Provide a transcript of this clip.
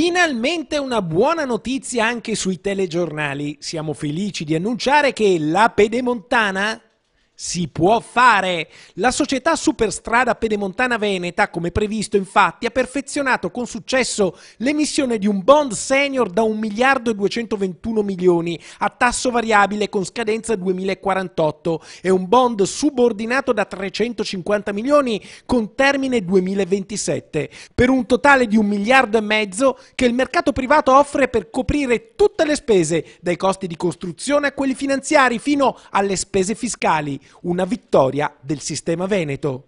Finalmente una buona notizia anche sui telegiornali. Siamo felici di annunciare che la Pedemontana si può fare! La società Superstrada Pedemontana Veneta, come previsto infatti, ha perfezionato con successo l'emissione di un bond senior da 1 miliardo e 221 milioni a tasso variabile con scadenza 2048 e un bond subordinato da 350 milioni con termine 2027, per un totale di un miliardo e mezzo che il mercato privato offre per coprire tutte le spese, dai costi di costruzione a quelli finanziari fino alle spese fiscali una vittoria del sistema veneto.